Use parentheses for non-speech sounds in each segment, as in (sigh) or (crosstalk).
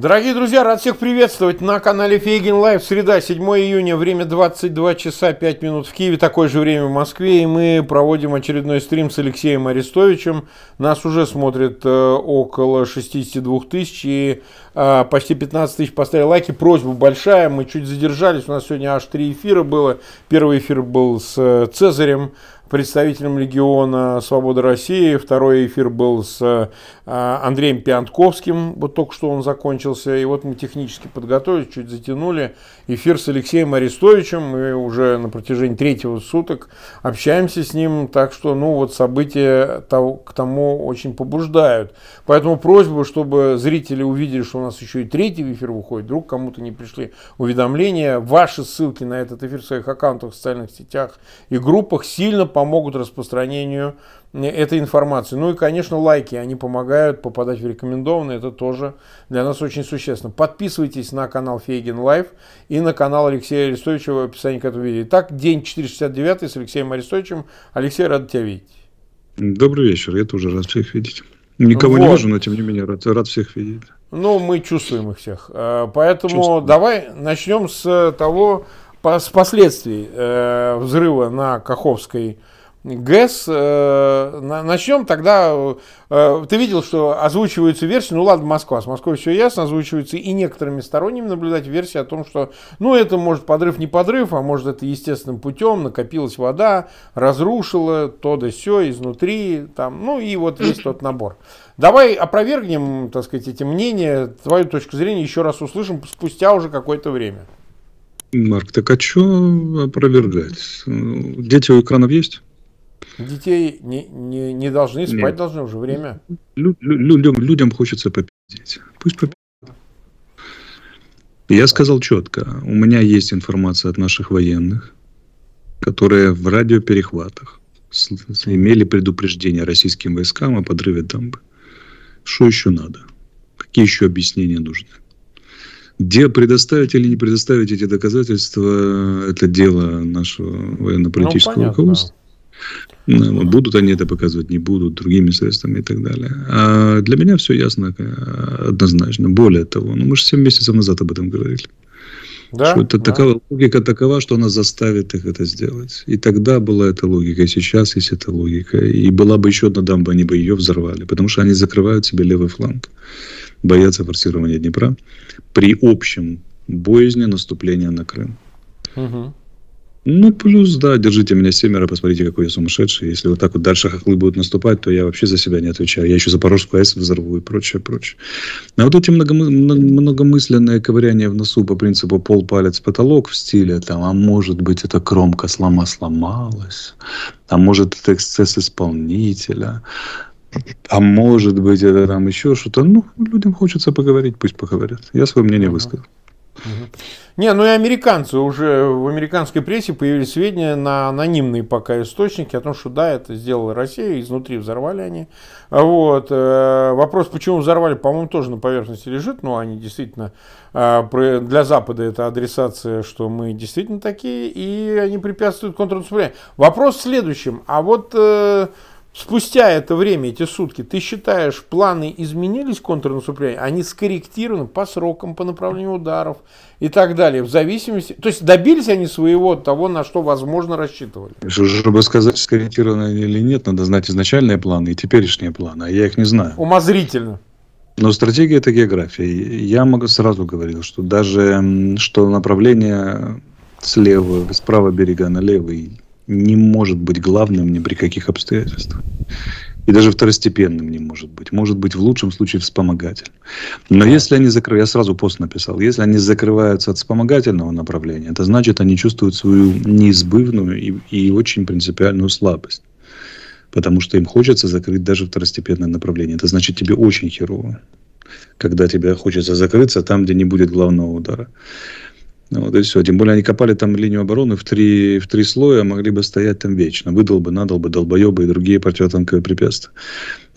Дорогие друзья, рад всех приветствовать на канале Фейгин Лайв. Среда, 7 июня, время 22 часа 5 минут в Киеве, такое же время в Москве. И мы проводим очередной стрим с Алексеем Арестовичем. Нас уже смотрит э, около 62 тысяч и э, почти 15 тысяч поставили лайки. Просьба большая, мы чуть задержались, у нас сегодня аж три эфира было. Первый эфир был с э, Цезарем представителем Легиона «Свобода России». Второй эфир был с э, Андреем Пиантковским, вот только что он закончился. И вот мы технически подготовились, чуть затянули эфир с Алексеем Арестовичем. Мы уже на протяжении третьего суток общаемся с ним, так что ну вот события того, к тому очень побуждают. Поэтому просьба, чтобы зрители увидели, что у нас еще и третий эфир выходит, вдруг кому-то не пришли уведомления. Ваши ссылки на этот эфир в своих аккаунтах, в социальных сетях и группах сильно помогут распространению этой информации. Ну и, конечно, лайки, они помогают попадать в рекомендованные, это тоже для нас очень существенно. Подписывайтесь на канал Фейген Лайф и на канал Алексея Арестовича в описании к этому видео. Итак, день 469 с Алексеем Арестовичем. Алексей, рад тебя видеть. Добрый вечер, я тоже рад всех видеть. Никого вот. не вижу, но тем не менее рад, рад всех видеть. Ну, мы чувствуем их всех. Э, поэтому чувствуем. давай начнем с того, с последствий э, взрыва на Каховской ГЭС. Э, начнем тогда. Э, ты видел, что озвучиваются версии, ну ладно, Москва, с Москвой все ясно, озвучиваются и некоторыми сторонними наблюдать версии о том, что, ну это может подрыв не подрыв, а может это естественным путем, накопилась вода, разрушила то да все изнутри, там, ну и вот весь тот набор. Давай опровергнем, так сказать, эти мнения, твою точку зрения еще раз услышим спустя уже какое-то время. Марк, так а что опровергать? Ну, дети у экранов есть? Детей не, не, не должны, спать Нет. должны уже время. Лю, лю, лю людям хочется попиздеть. Пусть попиздят. Я сказал четко. У меня есть информация от наших военных, которые в радиоперехватах имели предупреждение российским войскам о подрыве дамбы. Что еще надо? Какие еще объяснения нужны? Где предоставить или не предоставить эти доказательства, это дело нашего военно-политического ну, понятно. руководства. Ну, будут они это показывать, не будут, другими средствами и так далее. А для меня все ясно, э, однозначно. Более того, ну мы же 7 месяцев назад об этом говорили. Да, что это да. такова, логика такова, что она заставит их это сделать. И тогда была эта логика, и сейчас есть эта логика. И была бы еще одна дамба, они бы ее взорвали, потому что они закрывают себе левый фланг, боятся форсирования Днепра при общем боязни наступления на Крым. Угу. Ну, плюс, да, держите меня семеро, посмотрите, какой я сумасшедший. Если вот так вот дальше хохлы будут наступать, то я вообще за себя не отвечаю. Я еще Запорожскую АЭС взорву и прочее, прочее. А вот эти многомысленные ковыряния в носу по принципу пол палец потолок в стиле, там, а может быть, это кромка слома сломалась, а может, это эксцесс исполнителя, а может быть, это там еще что-то. Ну, людям хочется поговорить, пусть поговорят. Я свое мнение высказал. Не, ну и американцы уже в американской прессе появились сведения на анонимные пока источники о том, что да, это сделала Россия, изнутри взорвали они. Вот. Э, вопрос, почему взорвали, по-моему, тоже на поверхности лежит, но они действительно э, для Запада это адресация, что мы действительно такие, и они препятствуют контрнаступлению. Вопрос в следующем. А вот э, Спустя это время, эти сутки, ты считаешь, планы изменились контрнаступления? Они скорректированы по срокам, по направлению ударов и так далее. В зависимости... То есть добились они своего того, на что, возможно, рассчитывали? Чтобы сказать, скорректированы или нет, надо знать изначальные планы и теперешние планы, а я их не знаю. Умозрительно. Но стратегия – это география. Я могу сразу говорил, что даже что направление слева, справа берега, на левый не может быть главным ни при каких обстоятельствах. И даже второстепенным не может быть. Может быть, в лучшем случае, вспомогательным. Но да. если они закрывают... Я сразу пост написал. Если они закрываются от вспомогательного направления, это значит, они чувствуют свою неизбывную и, и очень принципиальную слабость. Потому что им хочется закрыть даже второстепенное направление. Это значит, тебе очень херово. Когда тебе хочется закрыться там, где не будет главного удара. Ну вот и все. Тем более они копали там линию обороны в три, в три слоя, могли бы стоять там вечно. бы, Выдолбы, бы долбоебы и другие противотанковые препятствия.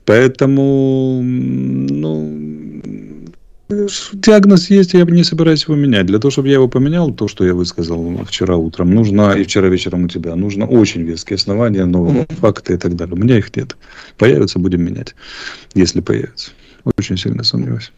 Поэтому, ну, диагноз есть, я не собираюсь его менять. Для того, чтобы я его поменял, то, что я высказал вчера утром, нужно, и вчера вечером у тебя, нужно очень веские основания, новые mm-hmm. факты и так далее. У меня их нет. Появятся, будем менять, если появятся. Очень сильно сомневаюсь.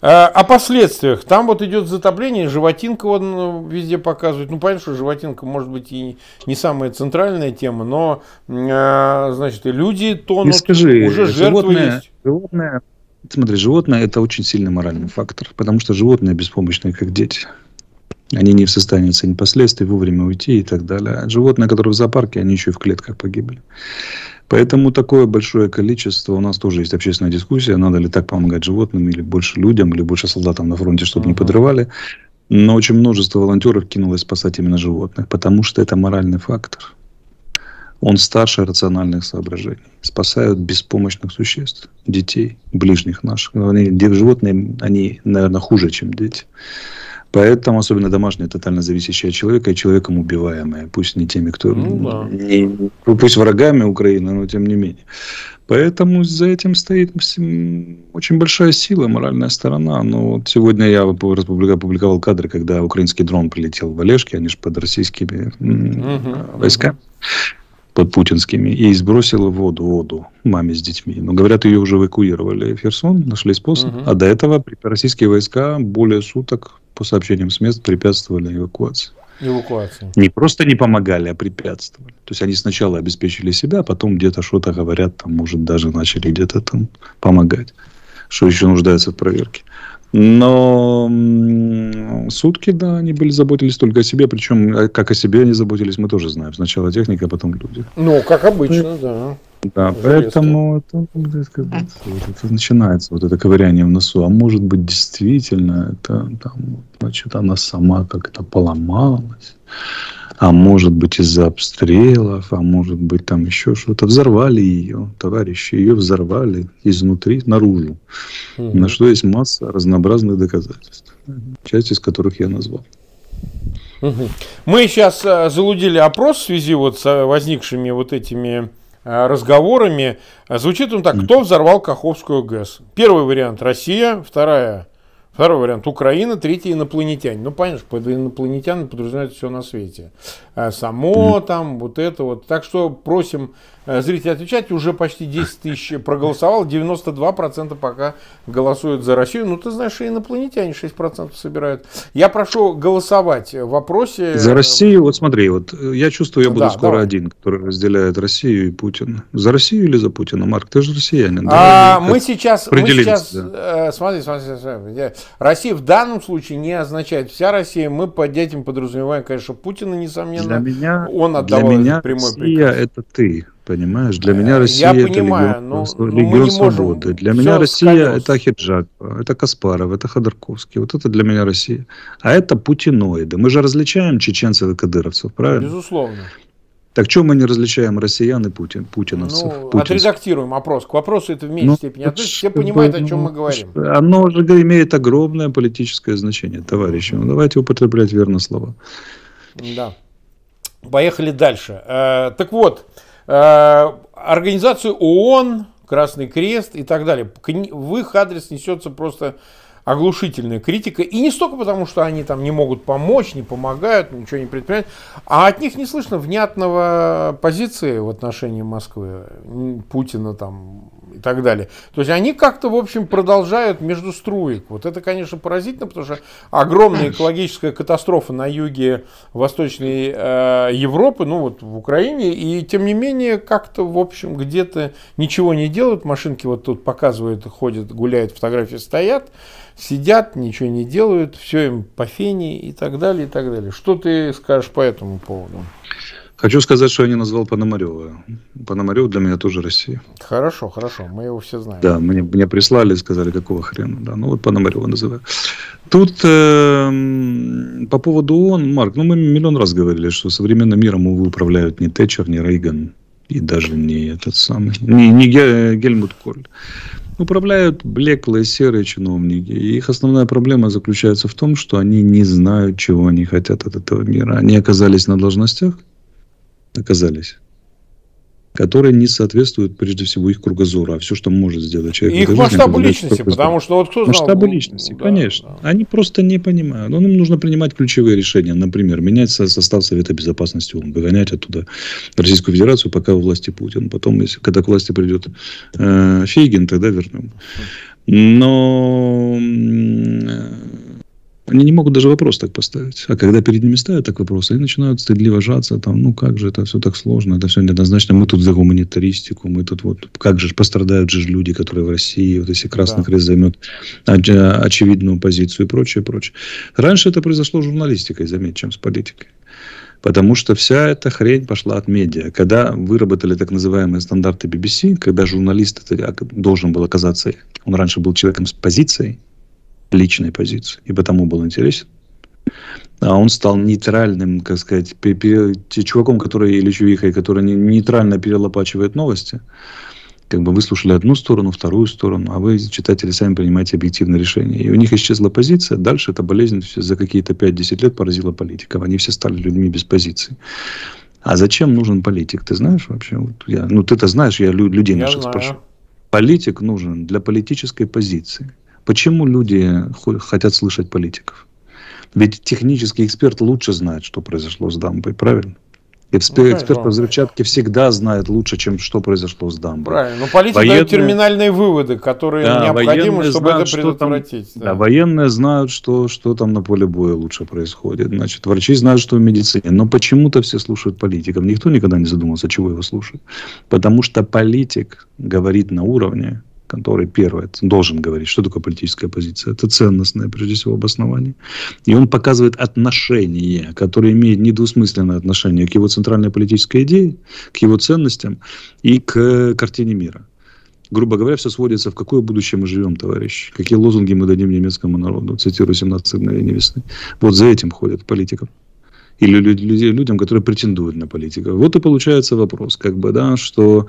Э, о последствиях. Там вот идет затопление, животинка вот ну, везде показывает. Ну, понятно, что животинка может быть и не самая центральная тема, но, э, значит, и люди тонут, Не скажи, уже животное, есть. Животное, смотри, животное – это очень сильный моральный фактор, потому что животные беспомощные, как дети. Они не в состоянии оценить последствий, вовремя уйти и так далее. А животные, которые в зоопарке, они еще и в клетках погибли. Поэтому такое большое количество, у нас тоже есть общественная дискуссия, надо ли так помогать животным, или больше людям, или больше солдатам на фронте, чтобы uh-huh. не подрывали. Но очень множество волонтеров кинулось спасать именно животных, потому что это моральный фактор. Он старше рациональных соображений. Спасают беспомощных существ, детей, ближних наших. Но Они, животные, они, наверное, хуже, чем дети. Поэтому, особенно домашнее, тотально зависящее от человека и человеком убиваемое. Пусть не теми, кто... Ну, да. не, ну, пусть врагами Украины, но тем не менее. Поэтому за этим стоит очень большая сила, моральная сторона. Но вот сегодня я опубликовал кадры, когда украинский дрон прилетел в Олежке, они же под российскими угу, войска. Угу под путинскими, и сбросила воду, воду маме с детьми. Но говорят, ее уже эвакуировали в Херсон, нашли способ. Угу. А до этого российские войска более суток, по сообщениям с мест, препятствовали эвакуации. Эвакуация. Не просто не помогали, а препятствовали. То есть они сначала обеспечили себя, а потом где-то что-то говорят, там, может, даже начали где-то там помогать, что еще нуждается в проверке. Но сутки, да, они были заботились только о себе, причем э, как о себе они заботились, мы тоже знаем. Сначала техника, а потом люди. Ну, как обычно, и... Ну, да. Да, Железки. поэтому это, это, это начинается вот это ковыряние в носу. А может быть, действительно, это там, значит, она сама как-то поломалась а может быть из-за обстрелов, а может быть там еще что-то. Взорвали ее, товарищи, ее взорвали изнутри наружу, угу. на что есть масса разнообразных доказательств, часть из которых я назвал. Угу. Мы сейчас э, залудили опрос в связи вот с э, возникшими вот этими э, разговорами. Звучит он так, кто взорвал Каховскую ГЭС? Первый вариант – Россия, вторая – Второй вариант. Украина, третий инопланетяне. Ну, понятно, под инопланетян подразумевает все на свете. Э, само там, вот это вот. Так что просим Э, Зрители отвечать. Уже почти 10 тысяч проголосовал, 92% пока голосуют за Россию. Ну, ты знаешь, инопланетяне 6% собирают. Я прошу голосовать в вопросе. За Россию, вот смотри, вот э, я чувствую, я буду да, скоро давай. один, который разделяет Россию и Путина. За Россию или за Путина, Марк? Ты же россиянин. А, мы, сейчас, мы сейчас, да. э, смотри, смотри, смотри. Россия в данном случае не означает вся Россия. Мы под этим подразумеваем, конечно, Путина, несомненно. Для меня, Он отдавал для меня прямой Россия приказ. это ты. Понимаешь, для э, меня Россия я это понимаю, легион, но, легион ну, но свободы. Можем... Для меня Россия скалилось. это Хиджаб, это Каспаров, это Ходорковский. Вот это для меня Россия. А это путиноиды. Мы же различаем чеченцев и кадыровцев, правильно? Безусловно. Так что мы не различаем россиян и путин, путиновцев? Ну, путинцев? отредактируем опрос. К вопросу это в меньшей ну, степени а относится. Все понимают, о ну, чем мы ну, говорим. Оно же имеет огромное политическое значение, товарищи. Ну, давайте употреблять верно слово. Да. Поехали дальше. Э, так вот, Э, организацию ООН, Красный Крест и так далее. В их адрес несется просто оглушительная критика. И не столько потому, что они там не могут помочь, не помогают, ничего не предпринимают, а от них не слышно внятного позиции в отношении Москвы, Путина там и так далее. То есть они как-то, в общем, продолжают между струек. Вот это, конечно, поразительно, потому что огромная экологическая катастрофа на юге Восточной э, Европы, ну вот в Украине, и тем не менее как-то, в общем, где-то ничего не делают. Машинки вот тут показывают, ходят, гуляют, фотографии стоят, сидят, ничего не делают, все им по фене и так далее, и так далее. Что ты скажешь по этому поводу? Хочу сказать, что я не назвал Пономарева. Пономарев для меня тоже Россия. Хорошо, хорошо, мы его все знаем. Да, мне, мне прислали и сказали, какого хрена. Да, ну вот Пономарева называю. Тут э, по поводу ООН, Марк, ну мы миллион раз говорили, что современным миром увы, управляют не Тэтчер, не Рейган и даже не этот самый, не, не Гельмут Коль. Управляют блеклые серые чиновники. И их основная проблема заключается в том, что они не знают, чего они хотят от этого мира. Они оказались на должностях, оказались которые не соответствуют, прежде всего, их кругозору, а все, что может сделать человек. их масштабы жизни, личности, потому что вот кто знал... Масштабы личности, да, конечно. Да. Они просто не понимают. Но ну, им нужно принимать ключевые решения. Например, менять состав Совета Безопасности ООН, выгонять оттуда Российскую Федерацию, пока у власти Путин. Потом, если, когда к власти придет э, Фейгин, тогда вернем. Но они не могут даже вопрос так поставить. А когда перед ними ставят так вопрос, они начинают стыдливо жаться, там, ну как же это все так сложно, это все неоднозначно, мы тут за гуманитаристику, мы тут вот, как же, пострадают же люди, которые в России, вот если Красный да. Крест займет очевидную позицию и прочее, прочее. Раньше это произошло с журналистикой, заметь, чем с политикой. Потому что вся эта хрень пошла от медиа. Когда выработали так называемые стандарты BBC, когда журналист а, должен был оказаться, он раньше был человеком с позицией, личной позиции, и потому был интересен. А он стал нейтральным, как сказать, чуваком, который или чувихой, который нейтрально перелопачивает новости. Как бы выслушали одну сторону, вторую сторону, а вы, читатели, сами принимаете объективное решение. И у них исчезла позиция. Дальше эта болезнь все за какие-то 5-10 лет поразила политиков. Они все стали людьми без позиции. А зачем нужен политик? Ты знаешь вообще? Вот я, ну, ты это знаешь, я людей я наших знаю. спрашиваю. Политик нужен для политической позиции. Почему люди хотят слышать политиков? Ведь технический эксперт лучше знает, что произошло с дамбой, правильно? Эксперт, ну, эксперт по взрывчатке всегда знает лучше, чем что произошло с дамбой. Правильно, но ну, политики военные, дают терминальные выводы, которые да, необходимы, чтобы знают, это предотвратить. Там, да. да, военные знают, что, что там на поле боя лучше происходит. Значит, врачи знают, что в медицине. Но почему-то все слушают политиков. Никто никогда не задумывался, чего его слушают. Потому что политик говорит на уровне, который, первое, должен говорить, что такое политическая позиция, Это ценностное, прежде всего, обоснование. И он показывает отношение, которое имеет недвусмысленное отношение к его центральной политической идее, к его ценностям и к э, картине мира. Грубо говоря, все сводится в какое будущее мы живем, товарищи. Какие лозунги мы дадим немецкому народу. Цитирую 17 мгновений весны. Вот за этим ходят политиков или людям, которые претендуют на политиков. Вот и получается вопрос, как бы, да, что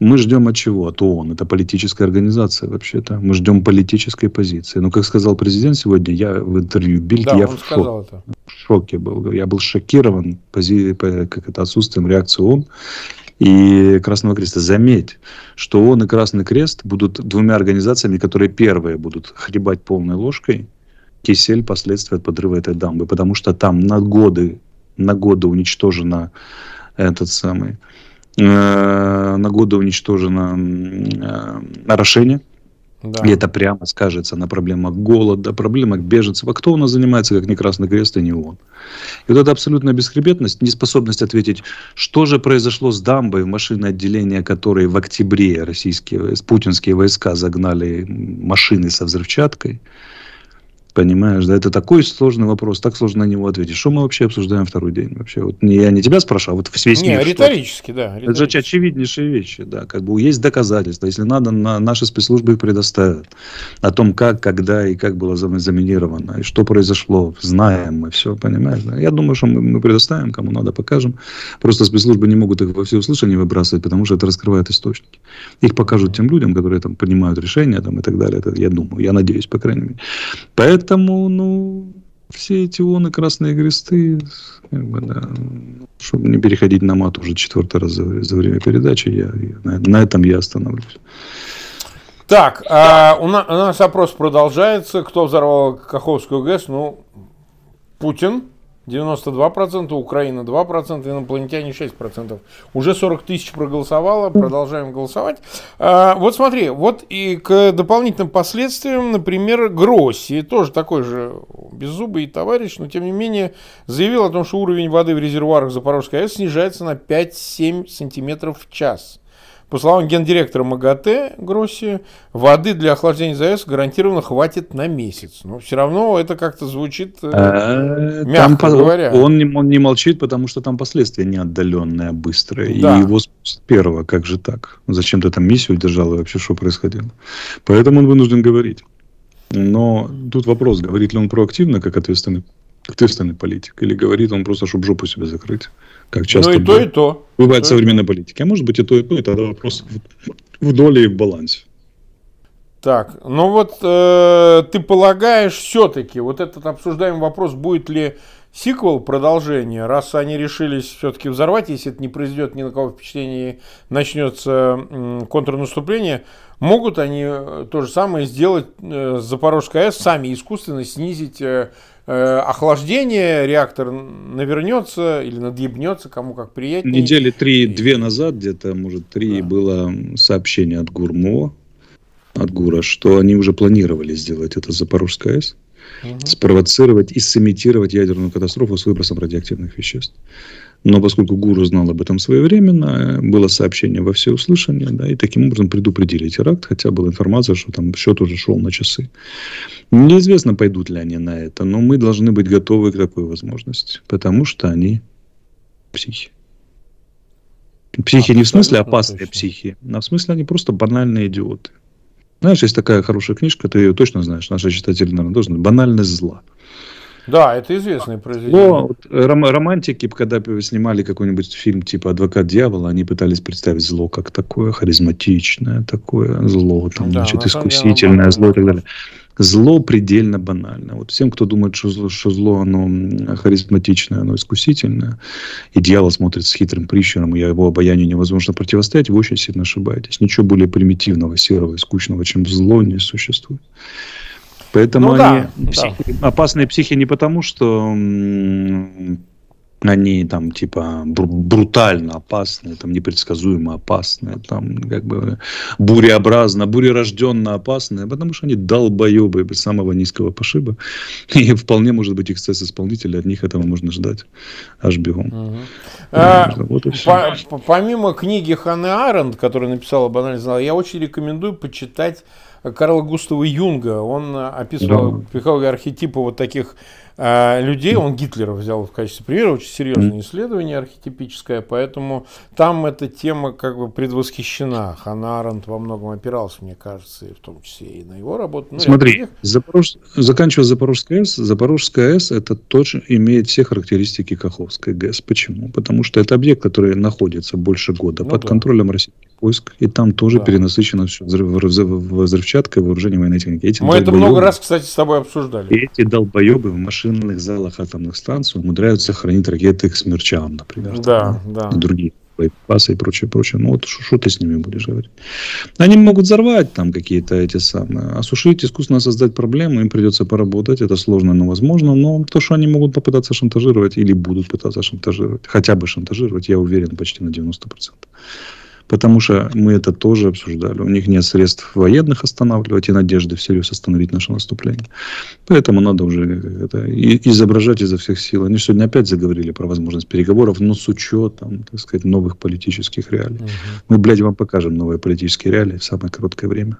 мы ждем от чего? От ООН. Это политическая организация вообще-то. Мы ждем политической позиции. Но, ну, как сказал президент сегодня, я в интервью Бильд, да, я в, шок, в шоке был. Я был шокирован пози, как это, отсутствием реакции ООН и Красного Креста. Заметь, что ООН и Красный Крест будут двумя организациями, которые первые будут хлебать полной ложкой кисель последствия от подрыва этой дамбы, потому что там на годы, на годы уничтожена этот самый Э, на годы уничтожено э, орошение. Да. И это прямо скажется на проблемах голода, проблемах беженцев. А кто у нас занимается, как не Красный Крест и не он. И вот эта абсолютная бесхребетность, неспособность ответить, что же произошло с дамбой в машины отделения, которые в октябре российские, путинские войска загнали машины со взрывчаткой – Понимаешь, да, это такой сложный вопрос, так сложно на него ответить. Что мы вообще обсуждаем второй день вообще? Вот не, я не тебя спрашиваю, а вот весь не, мир. А риторически, да. Риторически. Это же очевиднейшие вещи, да. Как бы есть доказательства, если надо, на, наши спецслужбы их предоставят. О том, как, когда и как было заминировано, и что произошло, знаем мы все, понимаешь. Да? Я думаю, что мы, мы предоставим, кому надо, покажем. Просто спецслужбы не могут их во все услышание выбрасывать, потому что это раскрывает источники. Их покажут тем людям, которые там принимают решения там, и так далее. Это, я думаю, я надеюсь, по крайней мере. Поэтому Поэтому, ну, все эти ионы красные кресты, как бы, да, чтобы не переходить на мат уже четвертый раз за, за время передачи, я, я на, на этом я остановлюсь. Так, а у, нас, у нас опрос продолжается. Кто взорвал Каховскую ГЭС? Ну, Путин. 92%, Украина 2%, инопланетяне 6%. Уже 40 тысяч проголосовало, продолжаем голосовать. А, вот смотри, вот и к дополнительным последствиям, например, Гросси, тоже такой же беззубый товарищ, но тем не менее заявил о том, что уровень воды в резервуарах Запорожской АЭС снижается на 5-7 сантиметров в час. По словам гендиректора МАГАТЭ Гросси, воды для охлаждения ЗАЭС гарантированно хватит на месяц. Но все равно это как-то звучит, э, э мягко там, говоря. Он не, он не молчит, потому что там последствия неотдаленные, а быстрые. Да. И его с первого, как же так? Зачем ты там миссию держал и вообще что происходило? Поэтому он вынужден говорить. Но тут вопрос, говорит ли он проактивно, как ответственный ответственный политик, или говорит он просто, чтобы жопу себе закрыть, как часто. Ну и бывает. то, и то. Бывает то современной политики. А может быть и то, и то, это вопрос в, в доле и в балансе. Так, ну вот э, ты полагаешь все-таки, вот этот обсуждаемый вопрос, будет ли сиквел, продолжение, раз они решились все-таки взорвать, если это не произойдет ни на кого впечатление, начнется э, контрнаступление, могут они э, то же самое сделать э, с Запорожской АЭС, сами искусственно снизить э, Э, охлаждение, реактор навернется или надъебнется, кому как приятнее. Недели три-две назад, где-то, может, три, да. было сообщение от Гурмо, от Гура, что они уже планировали сделать это Запорожская АЭС, угу. спровоцировать и сымитировать ядерную катастрофу с выбросом радиоактивных веществ. Но поскольку гуру знал об этом своевременно, было сообщение во всеуслышание, да, и таким образом предупредили теракт, хотя была информация, что там счет уже шел на часы. Неизвестно, пойдут ли они на это, но мы должны быть готовы к такой возможности, потому что они психи. Психи а, не в смысле опасные точно. психи, а в смысле они просто банальные идиоты. Знаешь, есть такая хорошая книжка, ты ее точно знаешь, наши читатели, наверное, должны. «Банальность зла». Да, это известное произведение. Но вот, ром- романтики, когда снимали какой-нибудь фильм типа «Адвокат дьявола», они пытались представить зло как такое, харизматичное такое зло, там, да, значит, ну, искусительное деле, зло и так далее. Зло предельно банально. Вот всем, кто думает, что зло, что зло оно харизматичное, оно искусительное, и дьявол смотрит с хитрым прищуром, и его обаянию невозможно противостоять, вы очень сильно ошибаетесь. Ничего более примитивного, серого и скучного, чем зло, не существует. Поэтому ну, они да, психи, да. опасные психи не потому, что они там типа бру брутально опасные, там непредсказуемо опасные, там как бы буреобразно, бурерожденно опасные, а потому что они долбоебы без самого низкого пошиба. (laughs) И вполне может быть эксцесс исполнителя, от них этого можно ждать аж бегом. Угу. А, вот по по помимо книги Ханны Аренд, которую написала банально знала, я очень рекомендую почитать Карла Густава Юнга. Он э, описывал да. психологию архетипа вот таких э, людей. Он Гитлера взял в качестве примера. Очень серьезное исследование архетипическое. Поэтому там эта тема как бы предвосхищена. Ханна Аренд во многом опирался, мне кажется, и в том числе и на его работу. Ну, Смотри, Запорож... заканчивая Запорожская С, Запорожская С это точно имеет все характеристики Каховской ГЭС. Почему? Потому что это объект, который находится больше года ну, под да. контролем России поиск, и там тоже да. перенасыщено все взрывчаткой, вооружением военной техники. Эти Мы это много раз, кстати, с тобой обсуждали. Эти долбоебы в машинных залах атомных станций умудряются хранить ракеты к смерчам, например. Да, там, да. И другие боеприпасы и прочее, прочее. Ну вот что ты с ними будешь говорить? Они могут взорвать там какие-то эти самые. Осушить, искусственно создать проблемы, им придется поработать. Это сложно, но возможно. Но то, что они могут попытаться шантажировать или будут пытаться шантажировать, хотя бы шантажировать, я уверен почти на 90%. Потому что мы это тоже обсуждали. У них нет средств военных останавливать и надежды всерьез остановить наше наступление. Поэтому надо уже э, это изображать изо всех сил. Они сегодня опять заговорили про возможность переговоров, но с учетом, так сказать, новых политических реалий. Угу. Мы, блядь, вам покажем новые политические реалии в самое короткое время.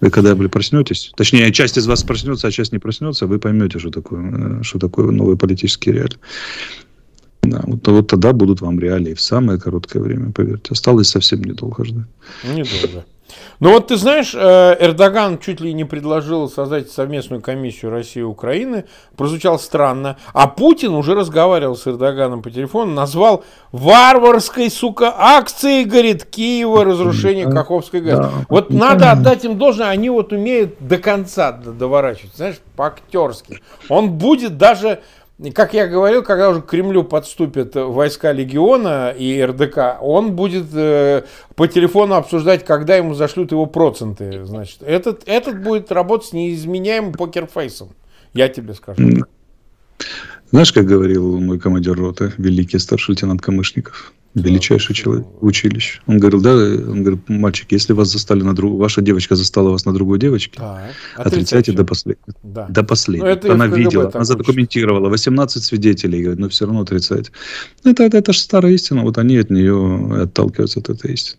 Вы когда вы проснетесь, точнее, часть из вас проснется, а часть не проснется, вы поймете, что такое, э, что такое новые политические реалии. Да, вот, вот тогда будут вам реалии в самое короткое время, поверьте. Осталось совсем недолго ждать. Ну, недолго. Ну вот ты знаешь, э, Эрдоган чуть ли не предложил создать совместную комиссию России и Украины. Прозвучало странно. А Путин уже разговаривал с Эрдоганом по телефону, назвал варварской, сука, акцией, говорит, Киева, разрушение Каховской ГЭС. Да. Вот ну, надо отдать им должное, они вот умеют до конца доворачивать, знаешь, по-актерски. Он будет даже как я говорил, когда уже к Кремлю подступят войска легиона и РДК, он будет э, по телефону обсуждать, когда ему зашлют его проценты. Значит, этот, этот будет работать с неизменяемым покерфейсом. Я тебе скажу. Знаешь, как говорил мой командир роты, великий старший лейтенант Камышников? величайший человек в училище. Он говорил, да, он говорит, мальчик, если вас застали на друг... ваша девочка застала вас на другой девочке, так. А отрицайте до последнего. Да. До последнего. Ну, она видела, она задокументировала, 18 свидетелей, говорит, но «Ну, все равно отрицайте. Это, это, это же старая истина, вот они от нее отталкиваются от этой истины.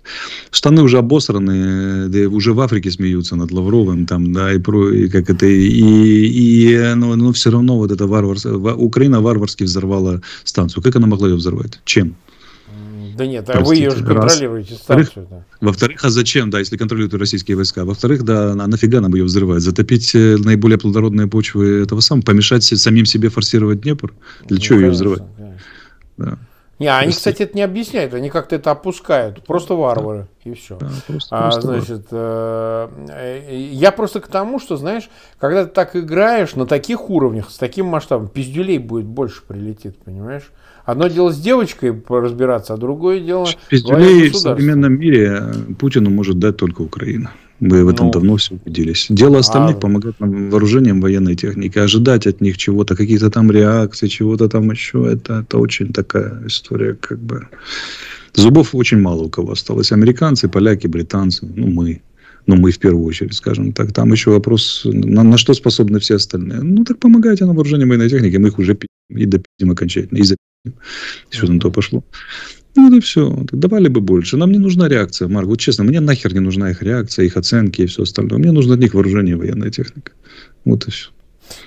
Штаны уже обосраны, да, уже в Африке смеются над Лавровым, там, да, и про, и как это, и, и но, но все равно вот это варварство, Украина варварски взорвала станцию. Как она могла ее взорвать? Чем? Да нет, а Простите, вы ее же контролируете раз. станцию. Во-вторых, а зачем, да, если контролируют российские войска? Во-вторых, да, на, нафига нам ее взрывать? Затопить э, наиболее плодородные почвы этого самого? Помешать самим себе форсировать Днепр? Для ну, чего конечно, ее взрывать? Да. Не, они, кстати, это не объясняют, они как-то это опускают. Просто варвары, да. и все. Да, просто, а, значит, э, э, я просто к тому, что, знаешь, когда ты так играешь на таких уровнях, с таким масштабом, пиздюлей будет больше прилетит, понимаешь? Одно дело с девочкой разбираться, а другое дело... Пиздюлей в современном мире э, Путину может дать только Украина. Мы в этом ну, давно все убедились. Дело остальных а... помогать нам вооружением военной техники. Ожидать от них чего-то, какие-то там реакции, чего-то там еще. Это, это очень такая история, как бы... Зубов очень мало у кого осталось. Американцы, поляки, британцы, ну, мы. Ну, мы в первую очередь, скажем так. Там еще вопрос, на, на что способны все остальные. Ну, так помогайте на вооружение военной техники. Мы их уже пи- и допи***м окончательно. И за (laughs) Все на то пошло. Ну, это все. Давали бы больше. Нам не нужна реакция, Марк. Вот честно, мне нахер не нужна их реакция, их оценки и все остальное. Мне нужно от них вооружение и военная техника. Вот и все.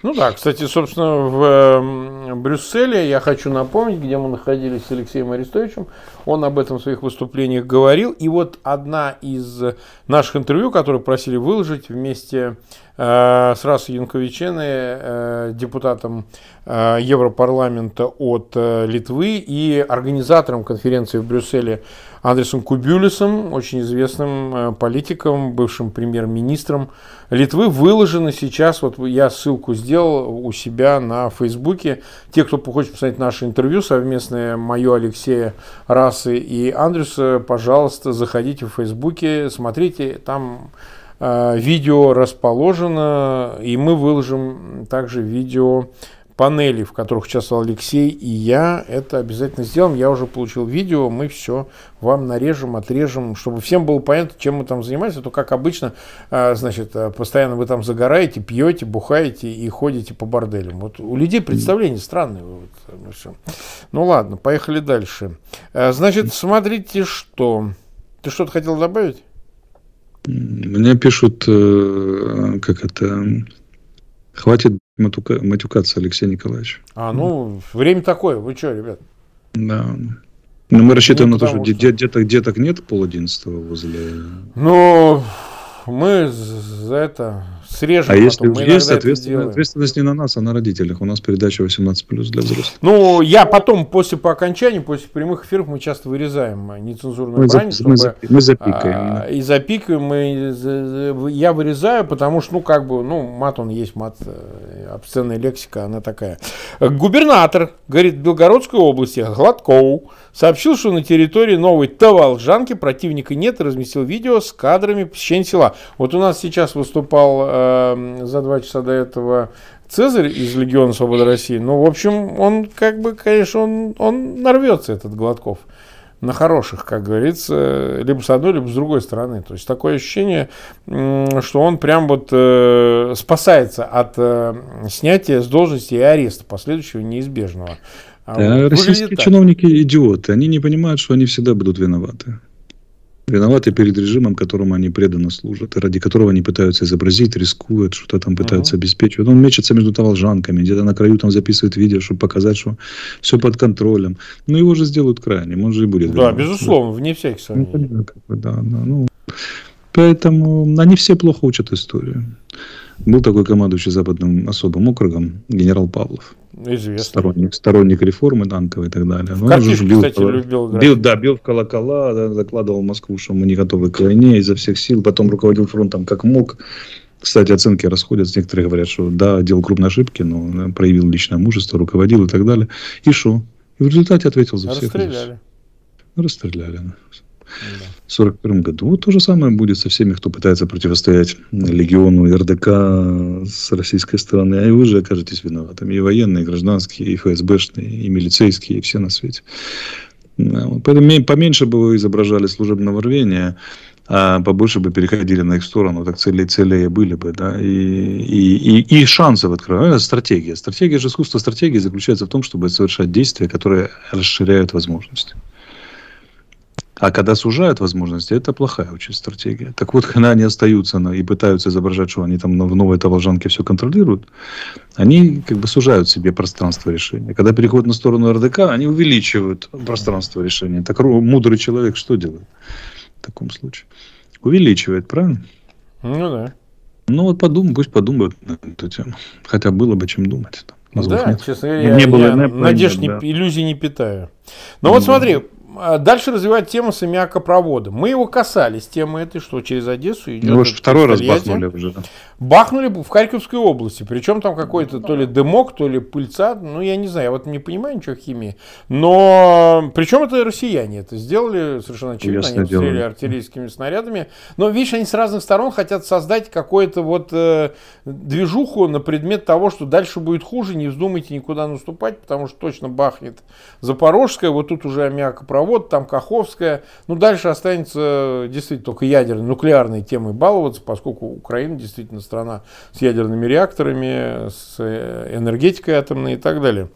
Ну да, кстати, собственно, в Брюсселе, я хочу напомнить, где мы находились с Алексеем Арестовичем, он об этом в своих выступлениях говорил. И вот одна из наших интервью, которые просили выложить вместе Э, сразу Янковичены, э, депутатом э, Европарламента от Литвы и организатором конференции в Брюсселе Андресом Кубюлисом, очень известным политиком, бывшим премьер-министром Литвы, выложены сейчас, вот я ссылку сделал у себя на Фейсбуке. Те, кто хочет посмотреть наше интервью совместное, мое, Алексея Расы и Андреса, пожалуйста, заходите в Фейсбуке, смотрите, там Э, видео расположено, и мы выложим также видео панели, в которых участвовал Алексей и я. Это обязательно сделаем. Я уже получил видео, мы все вам нарежем, отрежем, чтобы всем было понятно, чем мы там занимаемся. А то, как обычно, э, значит, э, постоянно вы там загораете, пьете, бухаете и ходите по борделям. Вот у людей представление странное. Вот, ну, ну ладно, поехали дальше. Значит, смотрите, что. Ты что-то хотел добавить? Мне пишут, э, как это, хватит матюка, матюкаться, Алексей Николаевич. А, ну, время такое, вы что, ребят? Да. Ну, мы ну, рассчитываем ну, на то, что, что... Деток, деток нет пол одиннадцатого возле... Ну, мы за это срежем. А если потом. есть, соответственно, ответственность не на нас, а на родителях. У нас передача 18 для взрослых. Ну, я потом, после по окончанию, после прямых эфиров, мы часто вырезаем э, нецензурную мы брань. За, мы, за, мы запикаем. А, и запикаем. И, я вырезаю, потому что, ну, как бы, ну, мат он есть, мат, э, обсценная лексика, она такая. Губернатор, говорит, Белгородской области, Гладкоу, сообщил, что на территории новой Таволжанки противника нет, разместил видео с кадрами посещения села. Вот у нас сейчас выступал э, Эм, за два часа до этого Цезарь из Легиона Свободы России. Ну, в общем, он как бы, конечно, он, он нарвется, этот Гладков на хороших, как говорится, либо с одной, либо с другой стороны. То есть такое ощущение, что он прям вот э, спасается от э, снятия с должности и ареста последующего неизбежного. А да, российские так. чиновники идиоты, они не понимают, что они всегда будут виноваты виноваты перед режимом, которому они преданно служат, и ради которого они пытаются изобразить, рискуют, что-то там пытаются uh-huh. обеспечивать. Он мечется между таволжанками, где-то на краю там записывает видео, чтобы показать, что все под контролем. Но ну, его же сделают крайним, он же и будет. Да, виноват. безусловно, ну, да. вне всяких сомнений. да, да, ну, поэтому они все плохо учат историю. Был такой командующий западным особым округом генерал Павлов. Известный. Сторонник, сторонник реформы танковой и так далее. В ну, картишки, бил, любил Бил, да, бил в колокола, да, закладывал Москву, что мы не готовы к войне изо всех сил. Потом руководил фронтом как мог. Кстати, оценки расходятся. Некоторые говорят, что да, делал крупные ошибки, но проявил личное мужество, руководил и так далее. И что? И в результате ответил за всех. Расстреляли. Расстреляли. В 1941 году то же самое будет со всеми, кто пытается противостоять легиону РДК с российской стороны. А и вы же окажетесь виноватыми. И военные, и гражданские, и ФСБшные, и милицейские, и все на свете. Поэтому поменьше бы вы изображали служебного рвения, а побольше бы переходили на их сторону, так целее, целее были бы, да, и, и, и, и шансов открывали. Ну, это стратегия. Стратегия же искусство стратегии заключается в том, чтобы совершать действия, которые расширяют возможности. А когда сужают возможности, это плохая очень стратегия. Так вот, когда они остаются на, и пытаются изображать, что они там в новой Таволжанке все контролируют, они как бы сужают себе пространство решения. Когда переходят на сторону РДК, они увеличивают пространство решения. Так мудрый человек что делает в таком случае? Увеличивает, правильно? Ну да. Ну вот подумай, пусть подумают на эту тему. Хотя было бы чем думать. да, нет. честно говоря, я, не было, я надежд, да. не, иллюзий не питаю. Но ну, вот смотри, а дальше развивать тему с аммиакопроводом. Мы его касались, темы этой, что через Одессу идет. Его второй раз бахнули уже. Бахнули в Харьковской области. Причем там какой-то ну, то ли дымок, то ли пыльца. Ну, я не знаю, я вот не понимаю ничего химии. Но причем это россияне это сделали совершенно очевидно. Ясно они стреляли артиллерийскими снарядами. Но, видишь, они с разных сторон хотят создать какую-то вот э, движуху на предмет того, что дальше будет хуже. Не вздумайте никуда наступать, потому что точно бахнет Запорожская. Вот тут уже аммиакопровод трубопровод, там Каховская. Ну, дальше останется э, действительно только ядерной, нуклеарной темой баловаться, поскольку Украина действительно страна с ядерными реакторами, с э, энергетикой атомной и так далее.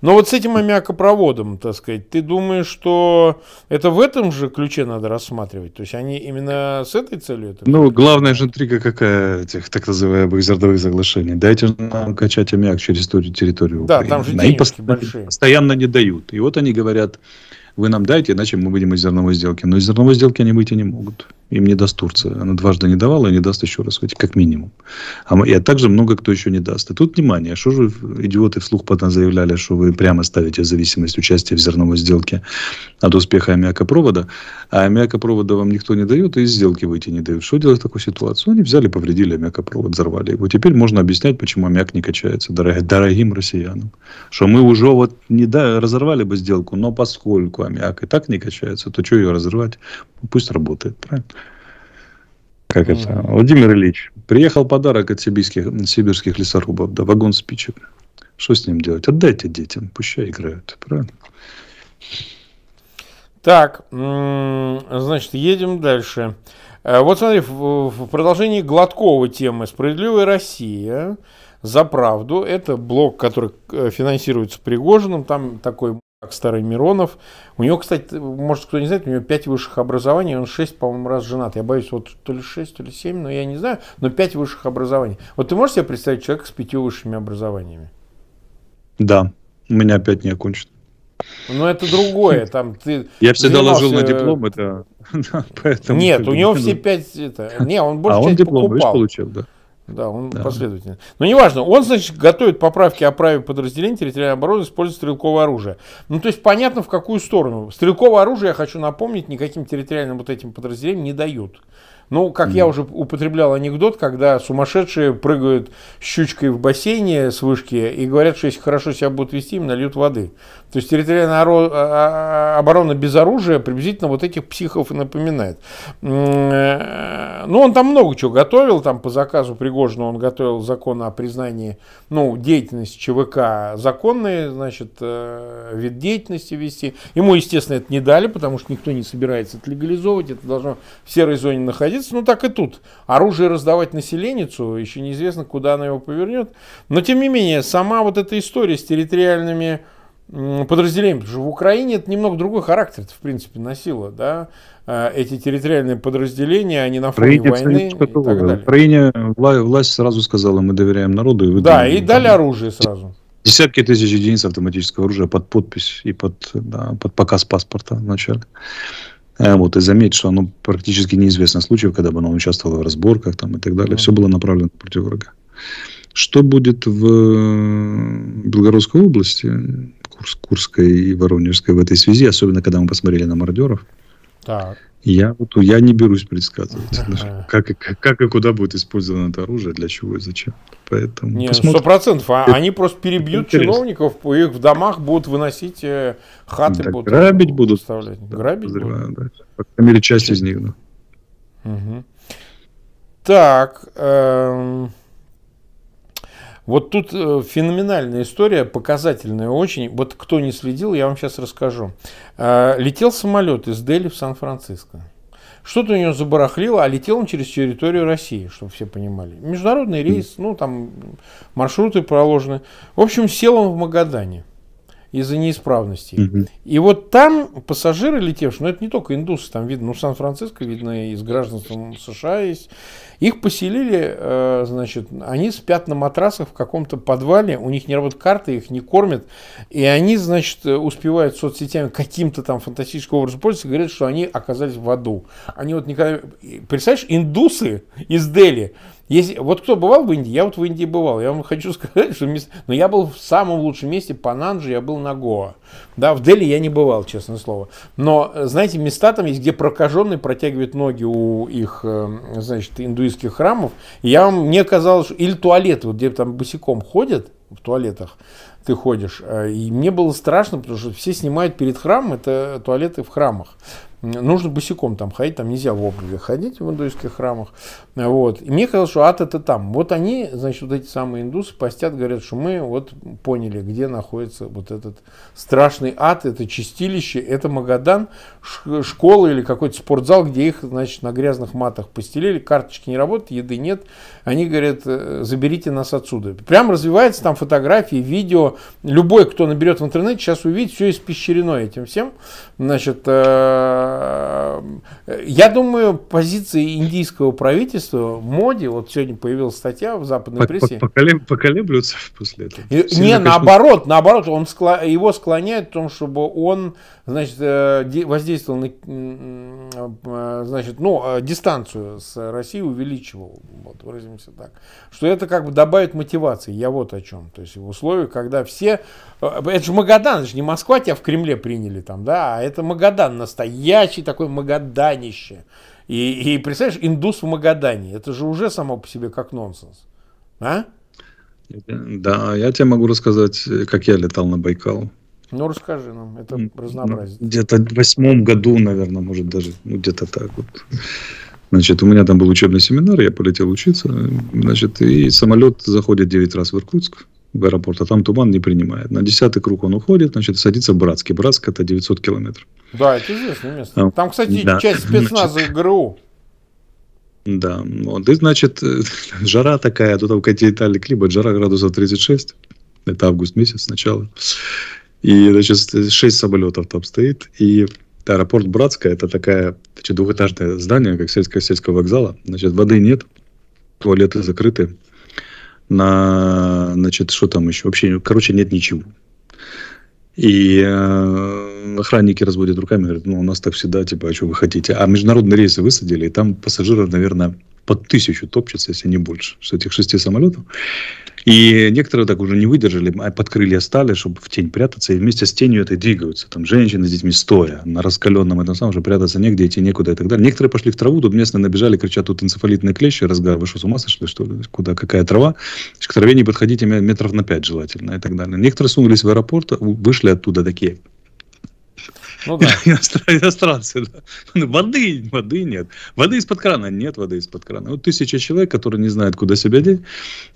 Но вот с этим аммиакопроводом, так сказать, ты думаешь, что это в этом же ключе надо рассматривать? То есть они именно с этой целью? Это ну, главная же интрига какая этих так называемых зерновых соглашений. Дайте нам качать аммиак через ту территорию Да, Украины. там же денежки постоянно, большие. постоянно не дают. И вот они говорят, вы нам дайте, иначе мы будем из зерновой сделки. Но из зерновой сделки они выйти не могут. Им не даст Турция. Она дважды не давала и не даст еще раз, как минимум. А, и, а также много кто еще не даст. И тут внимание, а что же идиоты вслух потом заявляли, что вы прямо ставите зависимость участия в зерновой сделке от успеха аммиакопровода, а аммиакопровода вам никто не дает, и из сделки выйти не дают. Что делать в такой ситуации? Они взяли, повредили аммиакопровод, взорвали его. Теперь можно объяснять, почему аммиак не качается дорог, дорогим россиянам. Что мы уже вот не да, разорвали бы сделку, но поскольку аммиак и так не качается, то что ее разрывать? Пусть работает, правильно? как это, Владимир Ильич, приехал подарок от сибирских, сибирских лесорубов, да, вагон спичек. Что с ним делать? Отдайте детям, пущай играют, правильно? Так, значит, едем дальше. Э, вот смотри, в продолжении гладковой темы «Справедливая Россия» за правду. Это блок, который э, финансируется Пригожиным. Там такой как старый Миронов. У него, кстати, может кто не знает, у него 5 высших образований, он 6, по-моему, раз женат. Я боюсь, вот то ли 6, то ли 7, но я не знаю, но 5 высших образований. Вот ты можешь себе представить человека с 5 высшими образованиями? Да, у меня опять не окончено. Но ну, это другое, там ты... (laughs) Я всегда занимался... ложил на диплом, это... (laughs) Поэтому Нет, у него все пять... Это... Не, он а больше а он диплом, покупал. Видишь, получил, да. Да, он да. последовательно. Но неважно, он, значит, готовит поправки о праве подразделений территориальной обороны использовать стрелковое оружие. Ну, то есть понятно, в какую сторону. Стрелковое оружие, я хочу напомнить, никаким территориальным вот этим подразделениям не дают. Ну, как mm. я уже употреблял анекдот, когда сумасшедшие прыгают щучкой в бассейне с вышки и говорят, что если хорошо себя будут вести, им нальют воды. То есть территориальная а, а, а, оборона без оружия приблизительно вот этих психов и напоминает. Э, ну, он там много чего готовил, там по заказу Пригожина он готовил закон о признании, ну, деятельности ЧВК законной, значит, э, вид деятельности вести. Ему, естественно, это не дали, потому что никто не собирается это легализовывать, это должно в серой зоне находиться. Но ну, так и тут. Оружие раздавать населенницу, еще неизвестно, куда она его повернет. Но, тем не менее, сама вот эта история с территориальными подразделениям, потому что в Украине это немного другой характер, в принципе, носило, да, э, эти территориальные подразделения, они на фоне Украине войны и так далее. В Украине власть сразу сказала, мы доверяем народу. И вы да, и дали оружие сразу. Десятки тысяч единиц автоматического оружия под подпись и под, да, под показ паспорта вначале. Э, вот, и заметь, что оно практически неизвестно случаев, когда бы оно участвовало в разборках там, и так далее. Mm-hmm. Все было направлено против врага. Что будет в Белгородской области? Курск, Курской и Воронежской в этой связи, особенно когда мы посмотрели на мародеров. Так. Я, вот, я не берусь предсказывать, как, как, как и куда будет использовано это оружие, для чего и зачем. Поэтому не, посмотрим. 100%. А это, они просто перебьют интересно. чиновников, их в домах будут выносить э, хаты. Да, будут, грабить будут. Вставлять. Да, грабить будут. Да. По крайней мере, часть из них. Да. Угу. Так. Эм... Вот тут э, феноменальная история, показательная очень. Вот кто не следил, я вам сейчас расскажу. Э, летел самолет из Дели в Сан-Франциско. Что-то у него забарахлило, а летел он через территорию России, чтобы все понимали. Международный рейс, ну там маршруты проложены. В общем, сел он в Магадане из-за неисправностей. Угу. И вот там пассажиры летевшие, но ну, это не только индусы, там видно, ну Сан-Франциско видно и с гражданством США есть, их поселили, э, значит, они спят на матрасах в каком-то подвале, у них не работают карты, их не кормят, и они, значит, успевают соцсетями каким-то там фантастическим образом пользоваться, говорят, что они оказались в аду. Они вот никогда... Представляешь, индусы из Дели, если, вот кто бывал в Индии? Я вот в Индии бывал. Я вам хочу (laughs) сказать, что... Мест... Но ну, я был в самом лучшем месте, по Нанджи я был на Гоа. Да, в Дели я не бывал, честное слово. Но, знаете, места там есть, где прокаженные протягивают ноги у их, э, значит, индуистских храмов. И я, мне казалось, что... Или туалеты, вот где там босиком ходят в туалетах ты ходишь. Э, и мне было страшно, потому что все снимают перед храмом, это туалеты в храмах нужно босиком там ходить, там нельзя в обувях ходить в индуйских храмах. Вот. И мне казалось, что ад это там. Вот они, значит, вот эти самые индусы постят, говорят, что мы вот поняли, где находится вот этот страшный ад, это чистилище, это Магадан, школа или какой-то спортзал, где их, значит, на грязных матах постелили, карточки не работают, еды нет. Они говорят, э, заберите нас отсюда. Прям развивается там фотографии, видео. Любой, кто наберет в интернете, сейчас увидит, все испещрено этим всем. Значит, э, я думаю, позиции индийского правительства, Моди вот сегодня появилась статья в западной прессе. Поколеблются после этого. Не, наоборот, наоборот, он его склоняет в том, чтобы он, значит, э, воздействовал на, э, значит, ну, э, дистанцию с Россией увеличивал, вот, выразимся так. Что это как бы добавит мотивации, я вот о чем. То есть в условиях, когда все Э, это же Магадан, это же не Москва тебя в Кремле приняли там, да, а это Магадан, настоящий такой Магаданище. И, и представляешь, индус в Магадане, это же уже само по себе как нонсенс. А? Да, я тебе могу рассказать, как я летал на Байкал. Ну, расскажи нам, это ну, разнообразие. Где-то в восьмом году, наверное, может даже, ну, где-то так вот. Значит, у меня там был учебный семинар, я полетел учиться, значит, и самолет заходит 9 раз в Иркутск, в аэропорт, а там туман не принимает. На десятый круг он уходит, значит, садится в Братске. Братск это 900 километров. Да, это известное место. Э, там, кстати, да. часть спецназа значит, ГРУ. Да, вот, и значит, э, жара такая, а тут в континентальный климат, жара градусов 36, это август месяц начало. И, значит, 6 самолетов там стоит, и аэропорт Братская это такая, значит, двухэтажное здание, как сельское, сельского вокзала, значит, воды нет, туалеты закрыты, на, значит, что там еще, вообще, короче, нет ничего. И э, охранники разводят руками, говорят, ну, у нас так всегда, типа, а что вы хотите? А международные рейсы высадили, и там пассажиров, наверное, под тысячу топчется, если не больше, с этих шести самолетов. И некоторые так уже не выдержали, а под крылья стали, чтобы в тень прятаться, и вместе с тенью этой двигаются. Там женщины с детьми стоя, на раскаленном этом самом, уже прятаться негде, идти некуда и так далее. Некоторые пошли в траву, тут местные набежали, кричат, тут энцефалитные клещи, разгар, вы что, с ума сошли, что ли? Куда, какая трава? К траве не подходите метров на пять желательно и так далее. Некоторые сунулись в аэропорт, вышли оттуда такие ну да. (laughs) Иностранцы, да. Ну, воды, воды нет. Воды из-под крана. Нет воды из-под крана. Вот тысяча человек, которые не знают, куда себя деть.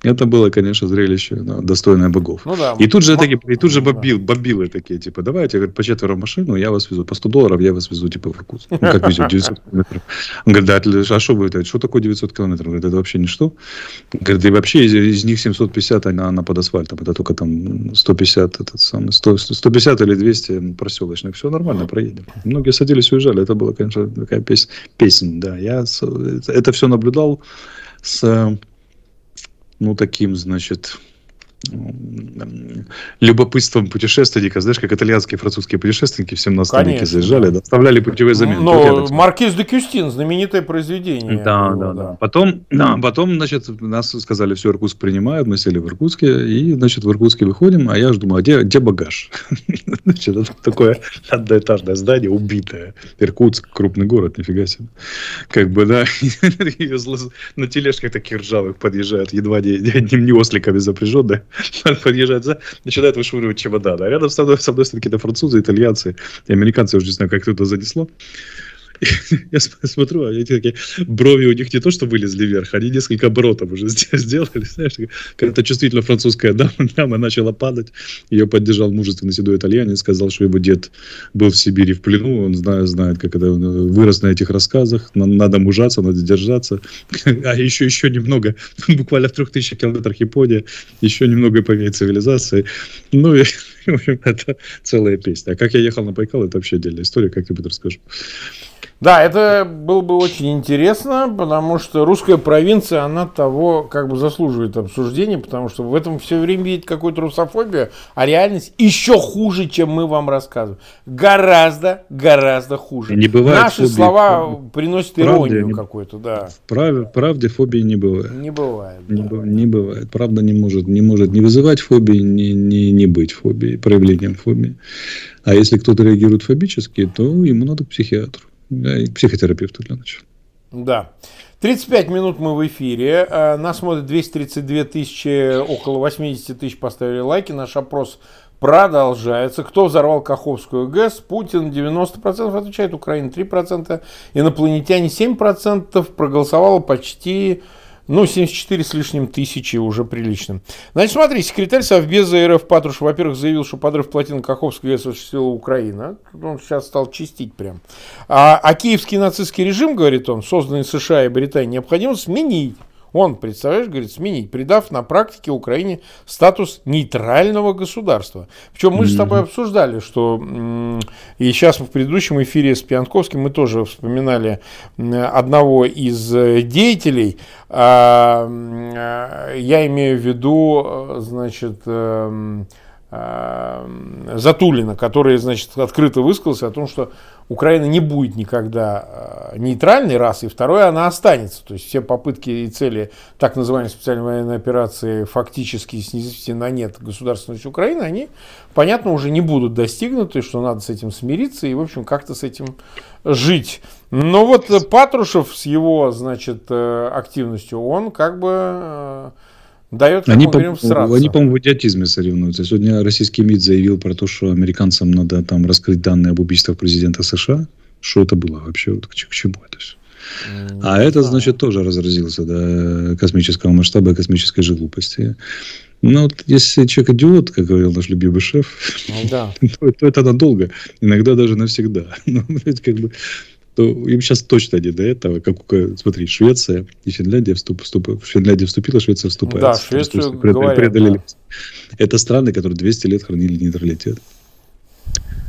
Это было, конечно, зрелище достойное богов. Ну и тут же, такие, и тут же ну бобил, бобилы такие, типа, давайте, по четверо в машину, я вас везу. По 100 долларов я вас везу, типа, в Ну, как везет, 900 (laughs) километров. Он говорит, да, а что вы, это, что такое 900 километров? Говорит, это вообще ничто. Говорит, и вообще из, из них 750, она, она под асфальтом. Это только там 150, этот самый, 100, 150 или 200 проселочных. Все нормально спокойно проедем. Многие садились и уезжали. Это была, конечно, такая пес- песня. Да, я это все наблюдал с ну, таким, значит, любопытством путешественника, знаешь, как итальянские и французские путешественники в 17 Конечно. веке заезжали, да, путевые заметки. Но вот Маркиз де Кюстин, знаменитое произведение. Да, его, да, да. Потом, да, потом, значит, нас сказали, все, Иркутск принимают, мы сели в Иркутске, и, значит, в Иркутске выходим, а я же думаю, а где, где багаж? (laughs) значит, это такое одноэтажное здание, убитое. Иркутск, крупный город, нифига себе. Как бы, да, (laughs) на тележках таких ржавых подъезжают, едва не, (laughs) не, не осликами запряженные. Надо за, начинает вышвыривать чемодан. А рядом со мной, со мной стоят какие-то французы, итальянцы, и американцы, я уже не знаю, как это занесло. (laughs) Я смотрю, они а такие, брови у них не то, что вылезли вверх, они несколько оборотов уже (laughs) сделали, знаешь, когда-то чувствительно французская дама, (laughs) дама начала падать, ее поддержал мужественный седой итальянец, сказал, что его дед был в Сибири в плену, он знает, знает как это, он вырос на этих рассказах, надо мужаться, надо держаться, а еще, еще немного, буквально в трех тысячах километрах Япония, еще немного и поменяет цивилизации, ну и в общем, это целая песня. А как я ехал на Байкал, это вообще отдельная история, как-нибудь расскажу. Да, это было бы очень интересно, потому что русская провинция, она того как бы заслуживает обсуждения, потому что в этом все время видит какую-то русофобию, а реальность еще хуже, чем мы вам рассказываем. Гораздо, гораздо хуже. Не бывает Наши фобии. слова приносят иронию не... какую-то, да. Праве, правде фобии не бывает. Не бывает. Не, да. не бывает. Правда не может, не может не вызывать фобии, не, не, не быть фобией, проявлением фобии. А если кто-то реагирует фобически, то ему надо к психиатру да, и к психотерапевту для начала. Да. 35 минут мы в эфире. Э, нас смотрят 232 тысячи, около 80 тысяч поставили лайки. Наш опрос продолжается. Кто взорвал Каховскую ГЭС? Путин 90% отвечает, Украина 3%, инопланетяне 7%, проголосовало почти ну, 74 с лишним тысячи уже прилично. Значит, смотри, секретарь Совбеза РФ Патрушев, во-первых, заявил, что подрыв плотин Каховского осуществила Украина. Он сейчас стал чистить прям. А, а киевский нацистский режим, говорит он, созданный США и Британией, необходимо сменить. Он, представляешь, говорит, сменить, придав на практике Украине статус нейтрального государства. Причем мы mm-hmm. с тобой обсуждали, что и сейчас в предыдущем эфире с Пьянковским мы тоже вспоминали одного из э, деятелей. А, э, я имею в виду, э, значит, эм, Э, Затулина, который, значит, открыто высказался о том, что Украина не будет никогда э, нейтральной, раз, и второе, она останется. То есть все попытки и цели так называемой специальной военной операции фактически снизить на нет государственность Украины, они, понятно, уже не будут достигнуты, что надо с этим смириться и, в общем, как-то с этим жить. Но вот Патрушев с его, значит, э, активностью, он как бы дает, они, мы Они, по-моему, в идиотизме соревнуются. Сегодня российский МИД заявил про то, что американцам надо там раскрыть данные об убийствах президента США. Что это было вообще? Вот к, к чему это все? а да. это, значит, тоже разразился до космического масштаба и космической же глупости. Ну, вот если человек идиот, как говорил наш любимый шеф, ну, да. (laughs) то, то это надолго, иногда даже навсегда. (laughs) Ну, как бы, что им сейчас точно не до этого. Как, смотри, Швеция и Финляндия, вступ, вступ, Финляндия вступила, Швеция вступает. Да, Швецию пред, говорят, преодолели. Да. Это страны, которые 200 лет хранили нейтралитет.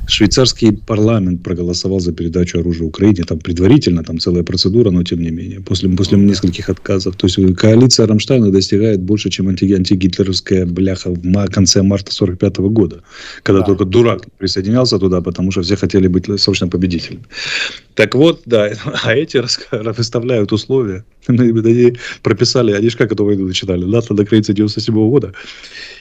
Швейцарский парламент проголосовал за передачу оружия Украине. Там предварительно, там целая процедура, но тем не менее. После, после ну, нескольких отказов. То есть э, коалиция Рамштайна достигает больше, чем анти, антигитлеровская бляха в конце марта 45 -го года. Когда да. только дурак присоединялся туда, потому что все хотели быть, собственно, победителями. Так вот, да, (laughs) а эти выставляют условия. (laughs) Ну, они прописали, они же как эту войну начинали. НАТО до границы 97 года.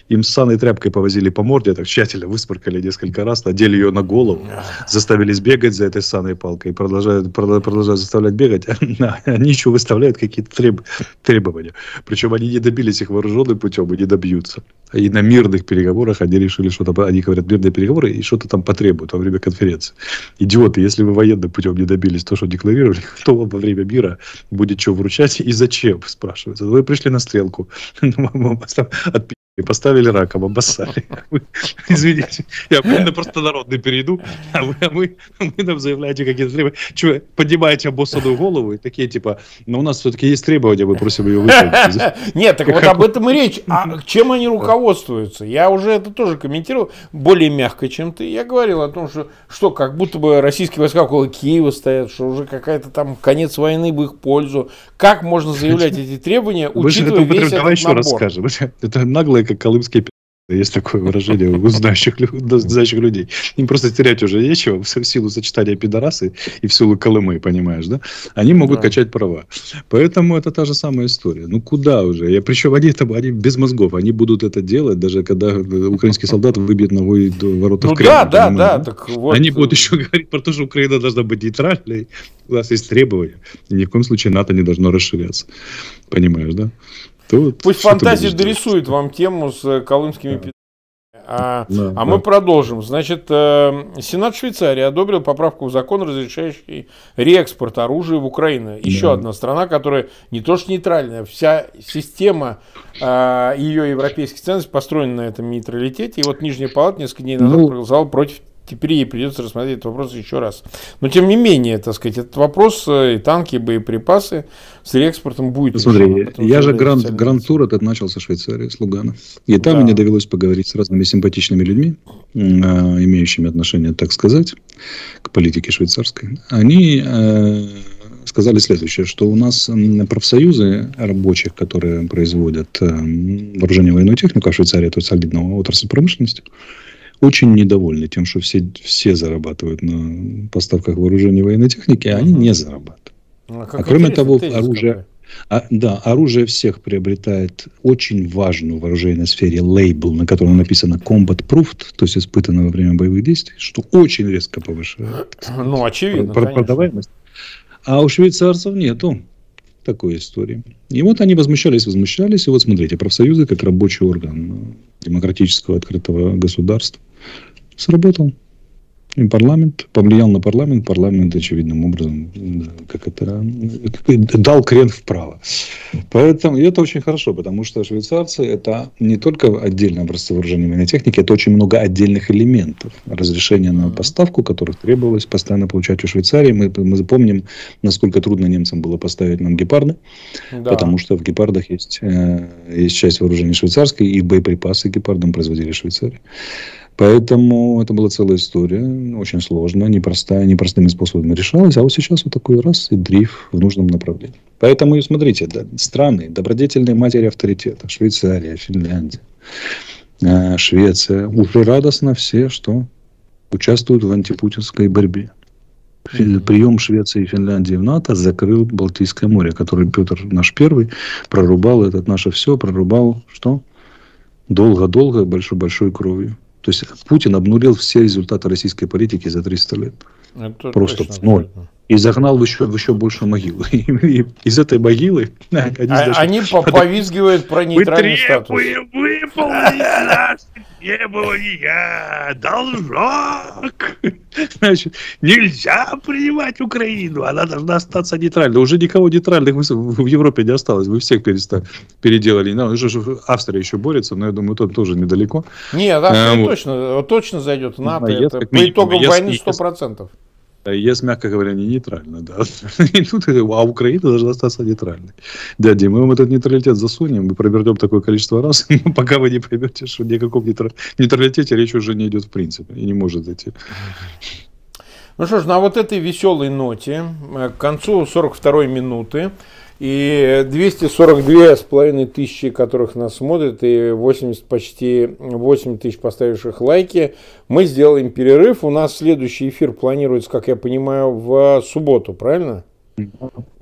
Им с саной тряпкой повозили по морде, так тщательно высморкали несколько раз, надели ее на голову, заставили сбегать за этой саной палкой, продолжают, продолжают заставлять бегать. (laughs) Они еще выставляют какие-то треб, требования. Причем они не добились их вооруженным путем и не добьются. И на мирных переговорах они решили что-то, они говорят мирные переговоры и что-то там потребуют во время конференции. Идиоты, если вы военным путем не добились то, что декларировали, (laughs) кто вам во время мира будет что вручать и зачем, спрашивается. Вы пришли на стрелку, (laughs) ну, и поставили раком, обоссали. (laughs) Извините, я на просто перейду, (laughs) а вы, а вы, вы нам заявляете какие-то требования. Чего, поднимаете обоссанную голову и такие типа, но у нас все-таки есть требования, мы просим ее выполнить. (laughs) Нет, так вот об этом и речь. А чем они руководствуются? Я уже это тоже комментировал, более мягко, чем ты. Я говорил о том, что, что как будто бы российские войска около Киева стоят, что уже какая-то там конец войны в их пользу. Как можно заявлять эти требования, учитывая весь этот набор? Это наглые как колымские есть такое выражение у знающих, знающих людей. Им просто терять уже нечего в силу сочетания пидорасы и в силу Колымы, понимаешь, да? Они могут да. качать права. Поэтому это та же самая история. Ну, куда уже? Я, причем они, там, они без мозгов. Они будут это делать, даже когда э, украинский солдат выбьет ногой до ворота ну, в Кремль. да, да, да. Так вот... Они э, будут еще говорить про то, что Украина должна быть нейтральной. У нас есть требования. И ни в коем случае НАТО не должно расширяться. Понимаешь, да? Тут Пусть фантазия дорисует вам тему с э, колымскими да. А, да, а да. мы продолжим. Значит, эм, Сенат Швейцарии одобрил поправку в закон, разрешающий реэкспорт оружия в Украину. Еще да. одна страна, которая не то что нейтральная, вся система а, ее европейских ценностей построена на этом нейтралитете. И вот Нижняя палата несколько дней назад ну, проголосовала против теперь ей придется рассмотреть этот вопрос еще раз. Но тем не менее, так сказать, этот вопрос э, и танки, и боеприпасы с реэкспортом будет. Смотри, решено, потому, я же гранд, гранд-тур этот начал со Швейцарии, с Лугана. И там да. мне довелось поговорить с разными симпатичными людьми, а, имеющими отношение, так сказать, к политике швейцарской. Они э, сказали следующее, что у нас профсоюзы рабочих, которые производят э, вооружение военную технику, а в Швейцарии это солидная отрасль промышленности, очень недовольны тем, что все, все зарабатывают на поставках вооружения и военной техники, а они не зарабатывают. Ну, а, а кроме того, оружие... А, да, оружие всех приобретает очень важную в оружейной сфере лейбл, на котором написано combat proofed, то есть испытано во время боевых действий, что очень резко повышает ну, очевидно, про- продаваемость. А у швейцарцев нету такой истории. И вот они возмущались, возмущались. И вот смотрите, профсоюзы как рабочий орган демократического открытого государства сработал. И парламент, повлиял на парламент, парламент очевидным образом как это, дал крен вправо. Поэтому и это очень хорошо, потому что швейцарцы это не только отдельные образцы вооружения военной техники, это очень много отдельных элементов. Разрешение на поставку, которых требовалось постоянно получать у Швейцарии. Мы, мы запомним насколько трудно немцам было поставить нам гепарды, да. потому что в гепардах есть, э, есть часть вооружения швейцарской, и боеприпасы гепардам производили в Швейцарии. Поэтому это была целая история, очень сложная, непростая, непростыми способами решалась. А вот сейчас вот такой раз и дрейф в нужном направлении. Поэтому, смотрите, да, страны, добродетельные матери авторитета, Швейцария, Финляндия, э, Швеция, уже радостно все, что участвуют в антипутинской борьбе. Прием Швеции и Финляндии в НАТО закрыл Балтийское море, который Петр наш первый прорубал, этот наше все прорубал, что? Долго-долго, большой-большой кровью. То есть Путин обнулил все результаты российской политики за 300 лет. Ну, это Просто в ноль. И загнал в еще, в еще большую могилу. (laughs) И, и из этой могилы... (laughs) А, они, а, даже, они повизгивают про нейтральный статус. Мы требуем выполнить наши не было я, должок. Значит, нельзя принимать Украину, она должна остаться нейтральной. Уже никого нейтральных в Европе не осталось, вы всех перестали, переделали. Ну, Австрия еще борется, но я думаю, тут тоже недалеко. Нет, Австрия а, э, точно, вот. точно зайдет НАТО, а это, по итогам войны 100%. Э, ЕС, мягко говоря, не нейтрально, да. (laughs) И тут, а Украина должна остаться нейтральной. Дядя, мы вам этот нейтралитет засунем, мы провернем такое количество раз, (laughs) пока вы не поймете, что никакого о нейтралитете речь уже не идет в принципе и не может идти. Ну что ж, на вот этой веселой ноте э, к концу 42-й минуты и 242 с половиной тысячи, которых нас смотрят, и 80, почти 8 тысяч поставивших лайки, мы сделаем перерыв. У нас следующий эфир планируется, как я понимаю, в субботу, правильно?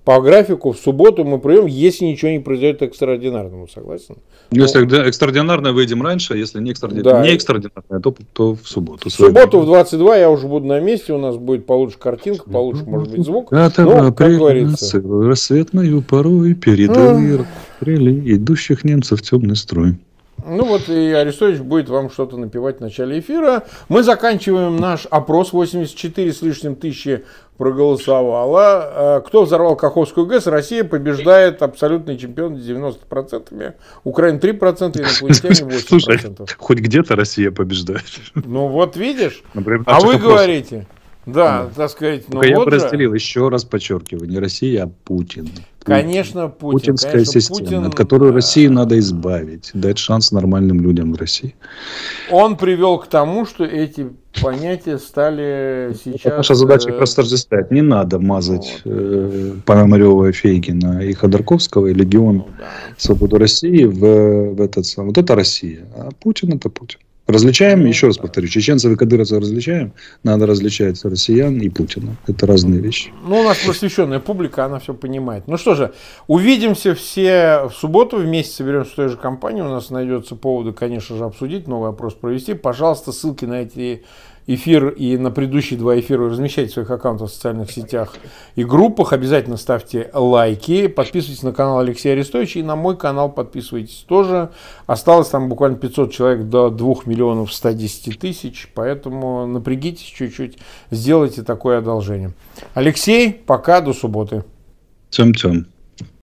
по графику в субботу мы прием, если ничего не произойдет экстраординарного, согласен? Если Но... Ну. экстраординарное, выйдем раньше, а если не, экстраорди... да. не экстраординарное, то, то в субботу. В субботу в 22 я уже буду на месте, у нас будет получше картинка, получше, может быть, звук. Но, ну, как говорится... Рассветную порой передал а... идущих немцев темный строй. Ну вот и Арестович будет вам что-то напевать в начале эфира. Мы заканчиваем наш опрос. 84 с лишним тысячи проголосовало. Э, кто взорвал Каховскую ГЭС? Россия побеждает абсолютный чемпион с 90%. Украина 3%, и инопланетяне 8%. Слушай, хоть где-то Россия побеждает. Ну вот видишь. Например, а вы говорите... Да, да. так сказать, ну Я вот разделил, же... еще раз подчеркиваю, не Россия, а Путин. Конечно, Путин. Путинская конечно, система, Путин... от которой Россию надо избавить, дать шанс нормальным людям в России. Он привел к тому, что эти понятия стали сейчас... наша задача их э, растождествлять. Не надо мазать вот. э, Фейгина и Ходорковского, и Легион ну свободы России в, в этот самый... Вот это Россия, а Путин это Путин. Различаем, ну, еще раз повторю, чеченцев и кадыровцев различаем, надо различать россиян и Путина. Это разные вещи. Ну, у нас просвещенная публика, она все понимает. Ну что же, увидимся все в субботу, вместе соберемся в той же компании, у нас найдется поводы, конечно же, обсудить, новый опрос провести. Пожалуйста, ссылки на эти эфир и на предыдущие два эфира размещайте в своих аккаунтах в социальных сетях и группах. Обязательно ставьте лайки, подписывайтесь на канал Алексея Арестовича и на мой канал подписывайтесь тоже. Осталось там буквально 500 человек до 2 миллионов 110 тысяч, поэтому напрягитесь чуть-чуть, сделайте такое одолжение. Алексей, пока, до субботы. Цем-цем.